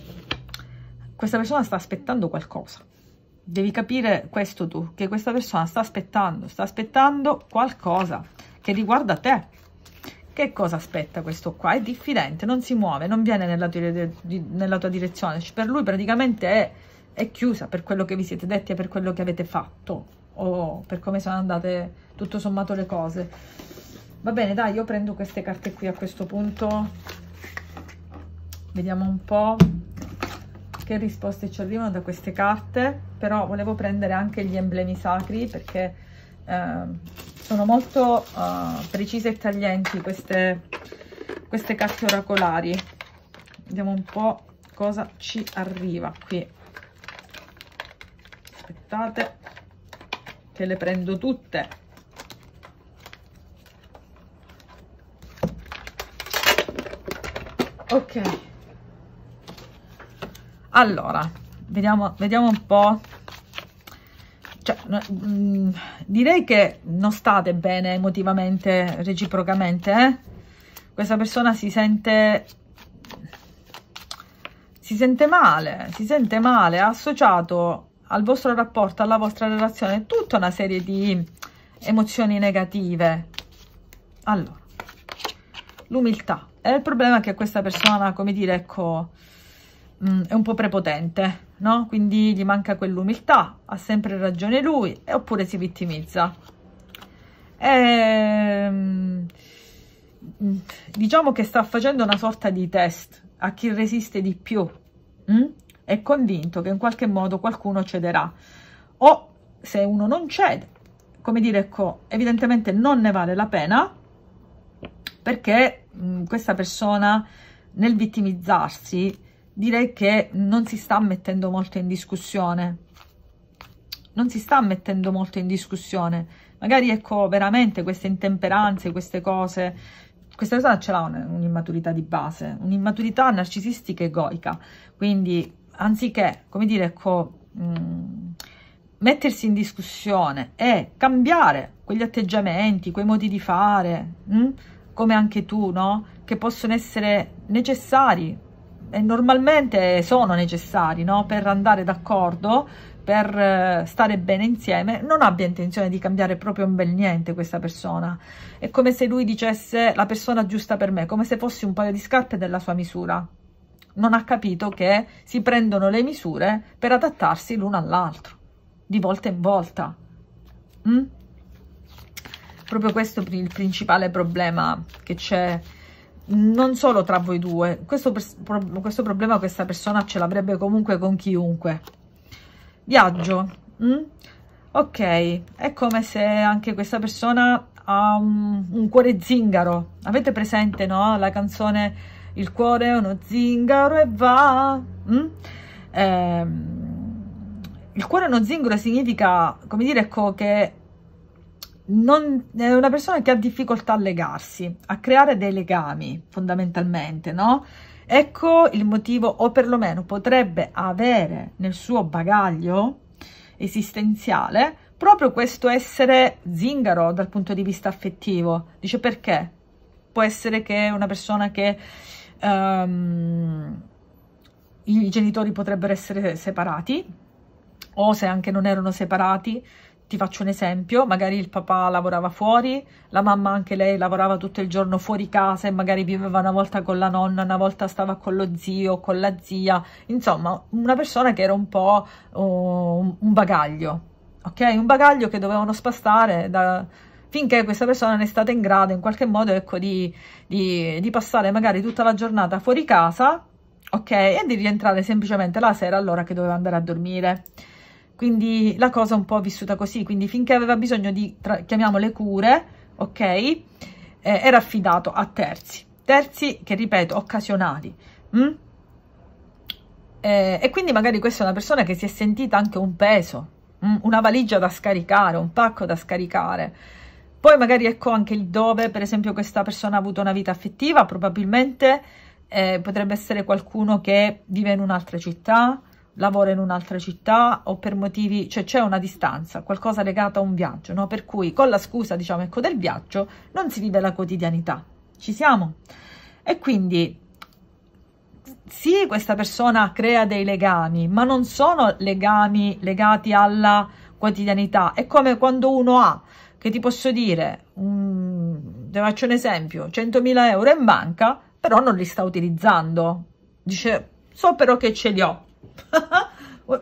questa persona sta aspettando qualcosa. Devi capire questo tu, che questa persona sta aspettando, sta aspettando qualcosa che riguarda te che cosa aspetta questo qua? È diffidente, non si muove, non viene nella, nella tua direzione, cioè, per lui praticamente è, è, chiusa per quello che vi siete detti e per quello che avete fatto o per come sono andate tutto sommato le cose. Va bene, dai, io prendo queste carte qui a questo punto, vediamo un po' che risposte ci arrivano da queste carte, però volevo prendere anche gli emblemi sacri perché... Eh, sono molto uh, precise e taglienti queste, queste carte oracolari. Vediamo un po' cosa ci arriva qui. Aspettate che le prendo tutte. Ok. Allora, vediamo, vediamo un po' mh, mm, direi che non state bene emotivamente, reciprocamente, eh? Questa persona si sente si sente male, si sente male, ha associato al vostro rapporto, alla vostra relazione, tutta una serie di emozioni negative. Allora, l'umiltà. E il problema è che questa persona, come dire, ecco, mh, mm, è un po' prepotente, no? Quindi gli manca quell'umiltà, ha sempre ragione lui, e, oppure si vittimizza. E, ehm, mh, mm, diciamo che sta facendo una sorta di test a chi resiste di più. Mh? Mm? È convinto che in qualche modo qualcuno cederà. O se uno non cede, come dire, ecco, evidentemente non ne vale la pena perché mh, questa persona nel vittimizzarsi direi che non si sta mettendo molto in discussione non si sta mettendo molto in discussione magari ecco veramente queste intemperanze queste cose questa persona ce l'ha un'immaturità di base un'immaturità narcisistica egoica quindi anziché come dire ecco mh, mm, mettersi in discussione e cambiare quegli atteggiamenti, quei modi di fare, mh? Mm, come anche tu, no? che possono essere necessari normalmente sono necessari no? per andare d'accordo, per eh, stare bene insieme, non abbia intenzione di cambiare proprio un bel niente questa persona. È come se lui dicesse la persona giusta per me, come se fossi un paio di scarpe della sua misura. Non ha capito che si prendono le misure per adattarsi l'uno all'altro, di volta in volta. Mm? Proprio questo è il principale problema che c'è non solo tra voi due, questo, pro questo problema questa persona ce l'avrebbe comunque con chiunque. Viaggio. Mm? Ok, è come se anche questa persona ha un, un cuore zingaro. Avete presente, no? La canzone Il cuore è uno zingaro e va. Mm? Eh, il cuore è uno zingaro significa, come dire, ecco, che non, è una persona che ha difficoltà a legarsi, a creare dei legami fondamentalmente, no? Ecco il motivo, o perlomeno potrebbe avere nel suo bagaglio esistenziale proprio questo essere zingaro dal punto di vista affettivo. Dice perché? Può essere che una persona che um, i genitori potrebbero essere separati, o se anche non erano separati, ti faccio un esempio, magari il papà lavorava fuori, la mamma anche lei lavorava tutto il giorno fuori casa e magari viveva una volta con la nonna, una volta stava con lo zio, con la zia, insomma una persona che era un po' oh, un bagaglio, ok? Un bagaglio che dovevano spastare da, finché questa persona non è stata in grado in qualche modo ecco, di, di, di passare magari tutta la giornata fuori casa, ok? E di rientrare semplicemente la sera all'ora che doveva andare a dormire. Quindi la cosa un po' vissuta così, quindi finché aveva bisogno di, tra, chiamiamole cure, ok, eh, era affidato a terzi. Terzi che, ripeto, occasionali. Mm? Eh, e quindi magari questa è una persona che si è sentita anche un peso, mm? una valigia da scaricare, un pacco da scaricare. Poi magari ecco anche il dove, per esempio, questa persona ha avuto una vita affettiva, probabilmente eh, potrebbe essere qualcuno che vive in un'altra città, lavora in un'altra città o per motivi, cioè c'è una distanza, qualcosa legato a un viaggio, no? Per cui con la scusa, diciamo, ecco, del viaggio non si vive la quotidianità. Ci siamo? E quindi sì, questa persona crea dei legami, ma non sono legami legati alla quotidianità. È come quando uno ha, che ti posso dire, un, te faccio un esempio, 100.000 euro in banca, però non li sta utilizzando. Dice, so però che ce li ho,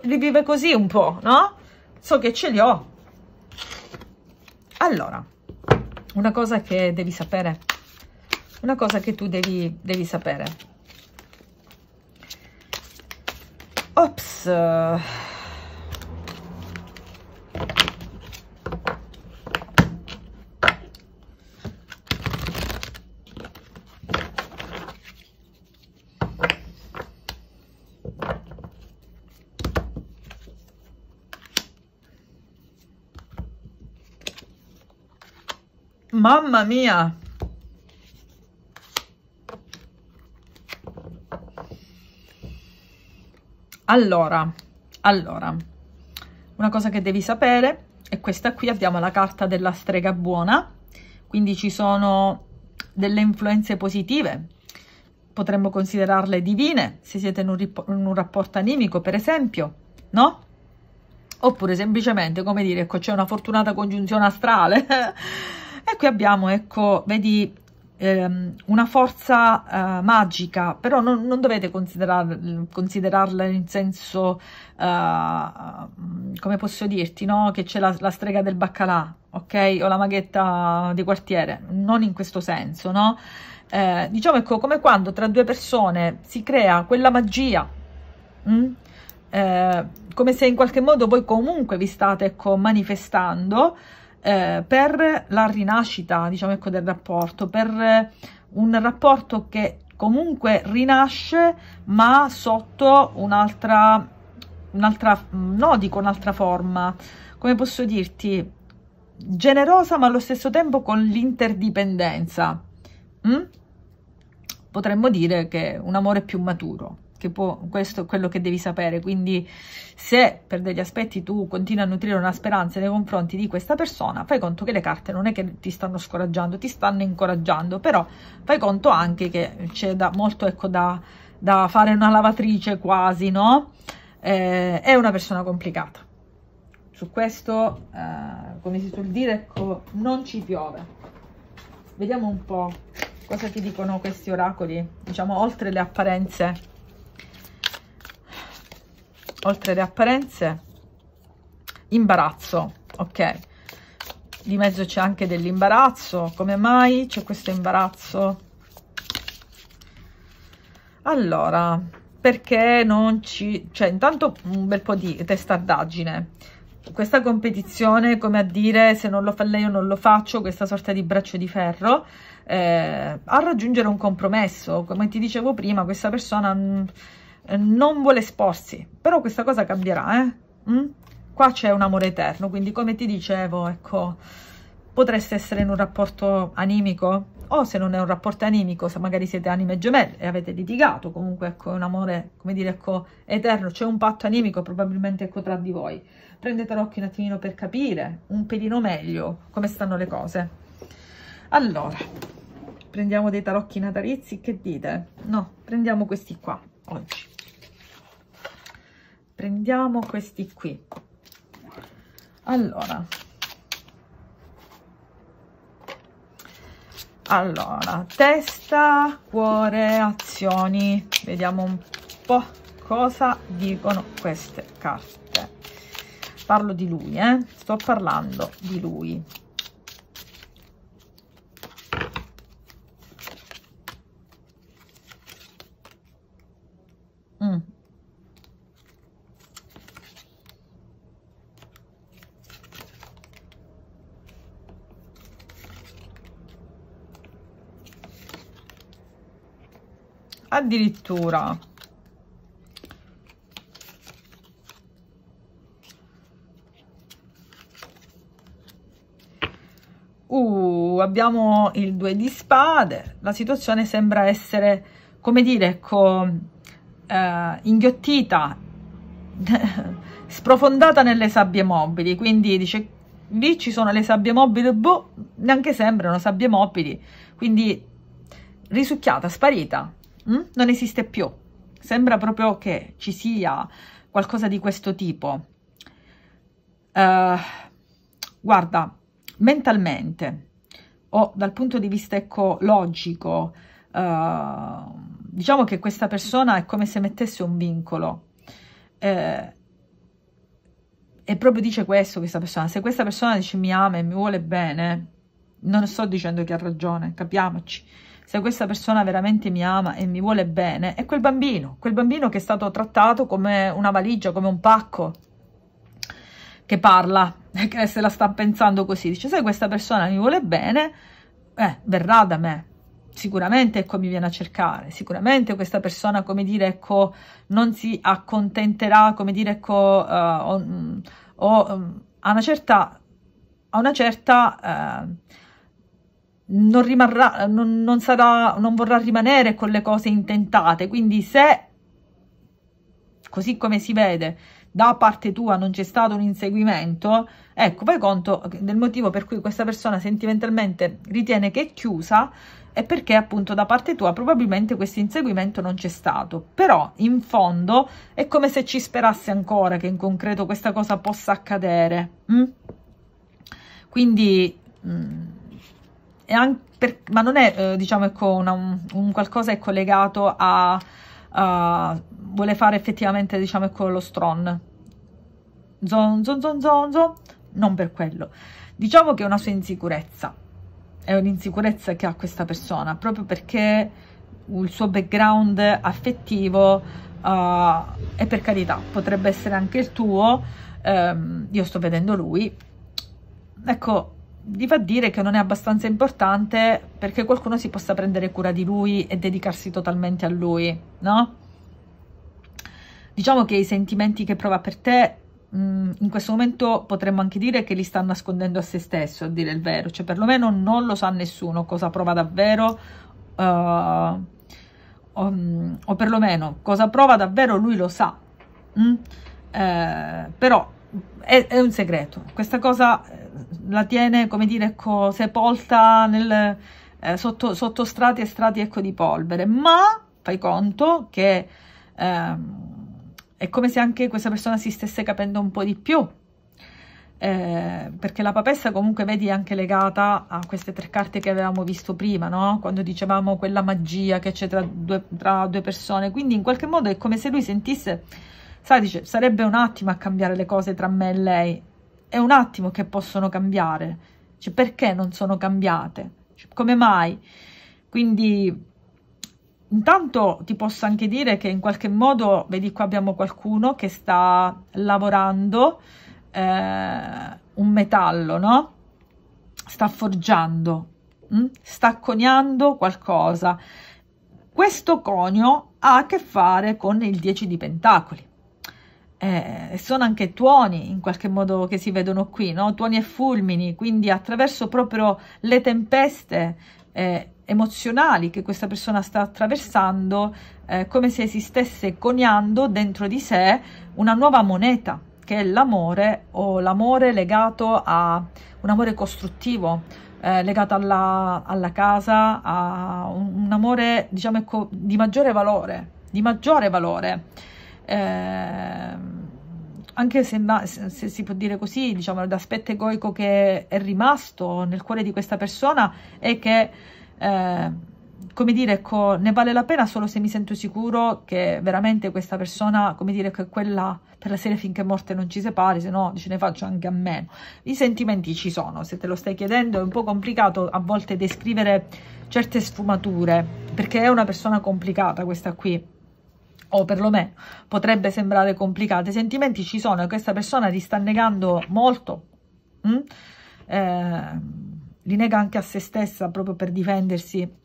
li vive così un po', no? So che ce li ho. Allora, una cosa che devi sapere, una cosa che tu devi, devi sapere. Ops! Mamma mia! Allora, allora, una cosa che devi sapere è questa qui, abbiamo la carta della strega buona, quindi ci sono delle influenze positive, potremmo considerarle divine, se siete in un, in un rapporto animico per esempio, no? Oppure semplicemente, come dire, ecco, c'è una fortunata congiunzione astrale E qui abbiamo, ecco, vedi ehm, una forza eh, magica, però non, non dovete considerar, considerarla in senso, eh, mm, come posso dirti, no? che c'è la, la, strega del baccalà, ok? O la maghetta di quartiere, non in questo senso, no? Eh, diciamo ecco come quando tra due persone si crea quella magia Mm? Eh, come se in qualche modo voi comunque vi state ecco, manifestando eh, per la rinascita, diciamo ecco, del rapporto, per eh, un rapporto che comunque rinasce ma sotto un'altra, un'altra, no dico un'altra forma, come posso dirti, generosa ma allo stesso tempo con l'interdipendenza. Mm? Potremmo dire che un amore più maturo che può, questo è quello che devi sapere, quindi se per degli aspetti tu continui a nutrire una speranza nei confronti di questa persona, fai conto che le carte non è che ti stanno scoraggiando, ti stanno incoraggiando, però fai conto anche che c'è da molto ecco da, da, fare una lavatrice quasi, no? Eh, è una persona complicata. Su questo, eh, come si suol dire, ecco, non ci piove. Vediamo un po' cosa ti dicono questi oracoli, diciamo oltre le apparenze oltre le apparenze imbarazzo ok di mezzo c'è anche dell'imbarazzo come mai c'è questo imbarazzo allora perché non ci cioè intanto un bel po' di testardaggine questa competizione come a dire se non lo fa lei io non lo faccio questa sorta di braccio di ferro eh, a raggiungere un compromesso come ti dicevo prima questa persona mh, mm, eh, non vuole esporsi, però questa cosa cambierà, eh? Mm? Qua c'è un amore eterno, quindi come ti dicevo, ecco, potreste essere in un rapporto animico o se non è un rapporto animico, se magari siete anime gemelle e avete litigato, comunque ecco, è un amore, come dire, ecco, eterno, c'è un patto animico probabilmente ecco tra di voi. Prendete l'occhio un attimino per capire un pelino meglio come stanno le cose. Allora, prendiamo dei tarocchi natalizi, che dite? No, prendiamo questi qua oggi prendiamo questi qui allora allora testa cuore azioni vediamo un po cosa dicono queste carte parlo di lui eh? sto parlando di lui addirittura Uh, abbiamo il due di spade, la situazione sembra essere, come dire, ecco, eh, inghiottita, sprofondata nelle sabbie mobili, quindi dice, lì ci sono le sabbie mobili, boh, neanche sembrano sabbie mobili, quindi risucchiata, sparita. Mm? non esiste più. Sembra proprio che ci sia qualcosa di questo tipo. Uh, guarda, mentalmente o dal punto di vista ecco, logico, uh, eh, diciamo che questa persona è come se mettesse un vincolo. Eh, e proprio dice questo questa persona. Se questa persona dice mi ama e mi vuole bene, non sto dicendo che ha ragione, capiamoci se questa persona veramente mi ama e mi vuole bene, è quel bambino, quel bambino che è stato trattato come una valigia, come un pacco, che parla, che se la sta pensando così, dice se questa persona mi vuole bene, eh, verrà da me, sicuramente ecco mi viene a cercare, sicuramente questa persona come dire ecco non si accontenterà come dire ecco uh, o, mm, o um, a una certa, a una certa uh, non rimarrà, non, non, sarà, non vorrà rimanere con le cose intentate. Quindi se, così come si vede, da parte tua non c'è stato un inseguimento, ecco, fai conto del motivo per cui questa persona sentimentalmente ritiene che è chiusa è perché appunto da parte tua probabilmente questo inseguimento non c'è stato, però in fondo è come se ci sperasse ancora che in concreto questa cosa possa accadere. Mm? Quindi... Mm, per, ma non è, eh, diciamo, ecco, una, un, un, qualcosa ecco, legato a, a vuole fare effettivamente, diciamo, ecco, lo stron. Zon, zon, zon, zon, zon, non per quello. Diciamo che è una sua insicurezza, è un'insicurezza che ha questa persona, proprio perché il suo background affettivo uh, eh, e per carità potrebbe essere anche il tuo, um, io sto vedendo lui, ecco gli va a dire che non è abbastanza importante perché qualcuno si possa prendere cura di lui e dedicarsi totalmente a lui, no? Diciamo che i sentimenti che prova per te mh, mm, in questo momento potremmo anche dire che li sta nascondendo a se stesso, a dire il vero, cioè perlomeno non lo sa nessuno cosa prova davvero uh, um, o perlomeno cosa prova davvero lui lo sa, mm? eh, però è, è, un segreto. Questa cosa eh, la tiene, come dire, ecco, sepolta nel, eh, sotto, sotto, strati e strati ecco, di polvere, ma fai conto che ehm, è come se anche questa persona si stesse capendo un po' di più, eh, perché la papessa comunque vedi è anche legata a queste tre carte che avevamo visto prima, no? quando dicevamo quella magia che c'è tra tra due persone, quindi in qualche modo è come se lui sentisse Sai, dice, sarebbe un attimo a cambiare le cose tra me e lei. È un attimo che possono cambiare. Cioè, perché non sono cambiate? Cioè, come mai? Quindi, intanto ti posso anche dire che in qualche modo, vedi qua abbiamo qualcuno che sta lavorando eh, un metallo, no? Sta forgiando, mh? Mm? sta coniando qualcosa. Questo conio ha a che fare con il 10 di pentacoli eh, sono anche tuoni in qualche modo che si vedono qui, no? tuoni e fulmini, quindi attraverso proprio le tempeste eh, emozionali che questa persona sta attraversando, eh, come se si stesse coniando dentro di sé una nuova moneta, che è l'amore o l'amore legato a un amore costruttivo, eh, legato alla, alla, casa, a un, un amore diciamo, di maggiore valore, di maggiore valore eh, anche se, se, si può dire così, diciamo, l'aspetto egoico che è rimasto nel cuore di questa persona è che, eh, come dire, ecco, ne vale la pena solo se mi sento sicuro che veramente questa persona, come dire, che quella per la serie finché morte non ci separi, se no ce ne faccio anche a meno. I sentimenti ci sono, se te lo stai chiedendo è un po' complicato a volte descrivere certe sfumature, perché è una persona complicata questa qui o perlomeno potrebbe sembrare complicata. I sentimenti ci sono e questa persona li sta negando molto, mm? eh, li nega anche a se stessa proprio per difendersi.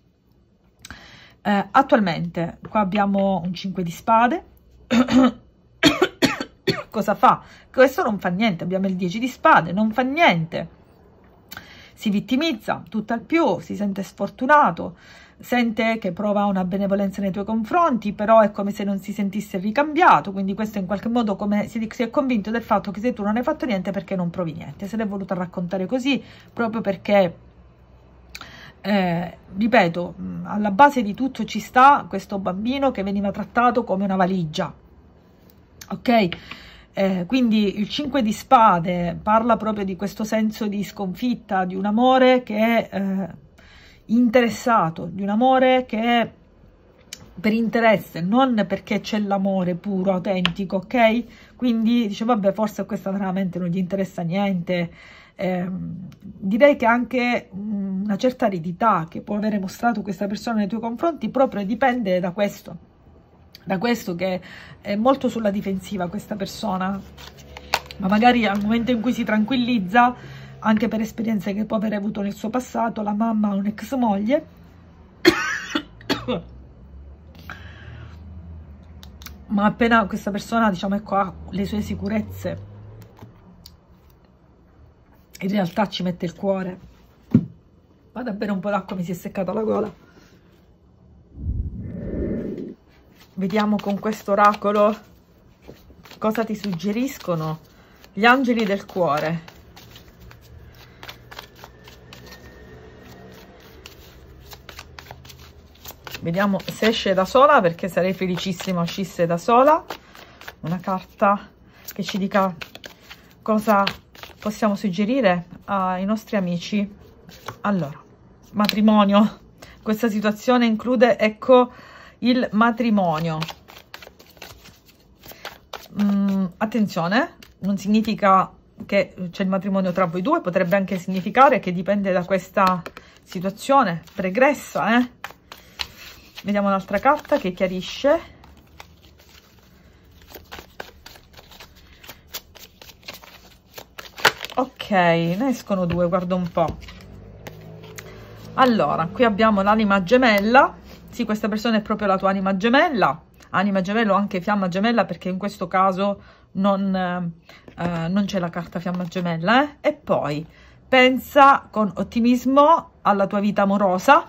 Eh, attualmente qua abbiamo un 5 di spade. Cosa fa? Questo non fa niente, abbiamo il 10 di spade, non fa niente. Si vittimizza, tutt'al più, si sente sfortunato, sente che prova una benevolenza nei tuoi confronti, però è come se non si sentisse ricambiato, quindi questo è in qualche modo come si, si è convinto del fatto che se tu non hai fatto niente perché non provi niente, se l'è voluta raccontare così proprio perché eh, ripeto, mm, alla base di tutto ci sta questo bambino che veniva trattato come una valigia, ok? Eh, quindi il 5 di spade parla proprio di questo senso di sconfitta, di un amore che eh, interessato, di un amore che è per interesse, non perché c'è l'amore puro, autentico, ok? Quindi dice, vabbè, forse questa veramente non gli interessa niente. Eh, direi che anche mm, una certa aridità che può avere mostrato questa persona nei tuoi confronti proprio dipende da questo, da questo che è molto sulla difensiva questa persona, ma magari al momento in cui si tranquillizza anche per esperienze che può aver avuto nel suo passato, la mamma ha un'ex moglie, ma appena questa persona, diciamo, ecco, ha le sue sicurezze, in realtà ci mette il cuore. Vado a bere un po' d'acqua, mi si è seccata la gola. Vediamo con questo oracolo cosa ti suggeriscono gli angeli del cuore. Vediamo se esce da sola, perché sarei felicissima uscisse da sola. Una carta che ci dica cosa possiamo suggerire ai nostri amici. Allora, matrimonio. Questa situazione include, ecco, il matrimonio. Mm, attenzione, non significa che c'è il matrimonio tra voi due, potrebbe anche significare che dipende da questa situazione pregressa, eh? Vediamo un'altra carta che chiarisce. Ok, ne escono due, guarda un po'. Allora, qui abbiamo l'anima gemella. Sì, questa persona è proprio la tua anima gemella. Anima gemella o anche fiamma gemella perché in questo caso non, eh, eh non c'è la carta fiamma gemella. Eh? E poi pensa con ottimismo alla tua vita amorosa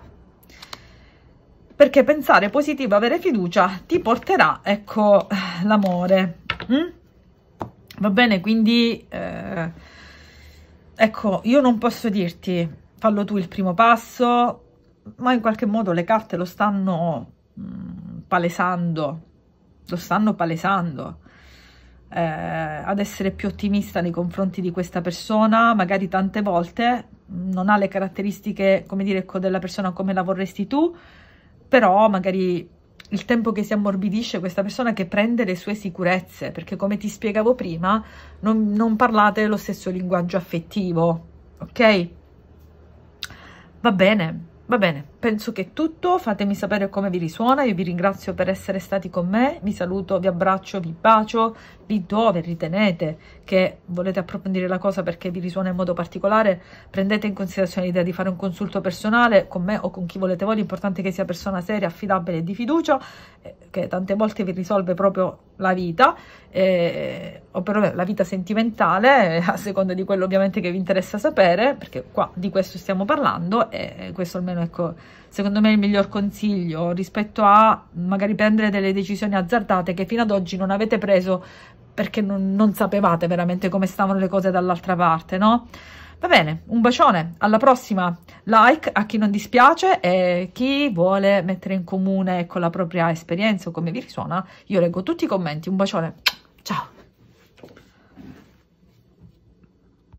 perché pensare positivo, avere fiducia ti porterà, ecco, l'amore. Mm? Va bene, quindi, eh, ecco, io non posso dirti, fallo tu il primo passo, ma in qualche modo le carte lo stanno mh, mm, palesando, lo stanno palesando. Eh, ad essere più ottimista nei confronti di questa persona, magari tante volte mm, non ha le caratteristiche, come dire, ecco, della persona come la vorresti tu, però magari il tempo che si ammorbidisce questa persona che prende le sue sicurezze, perché come ti spiegavo prima, non, non parlate lo stesso linguaggio affettivo, ok? Va bene, va bene penso che è tutto, fatemi sapere come vi risuona, io vi ringrazio per essere stati con me, vi saluto, vi abbraccio, vi bacio, lì dove ritenete che volete approfondire la cosa perché vi risuona in modo particolare, prendete in considerazione l'idea di fare un consulto personale con me o con chi volete voi, l'importante è che sia persona seria, affidabile e di fiducia, eh, che tante volte vi risolve proprio la vita, eh, o perlomeno la vita sentimentale, eh, a seconda di quello ovviamente che vi interessa sapere, perché qua di questo stiamo parlando e eh, questo almeno ecco secondo me il miglior consiglio rispetto a magari prendere delle decisioni azzardate che fino ad oggi non avete preso perché non, non sapevate veramente come stavano le cose dall'altra parte, no? Va bene, un bacione, alla prossima, like a chi non dispiace e chi vuole mettere in comune con la propria esperienza o come vi risuona, io leggo tutti i commenti, un bacione, ciao!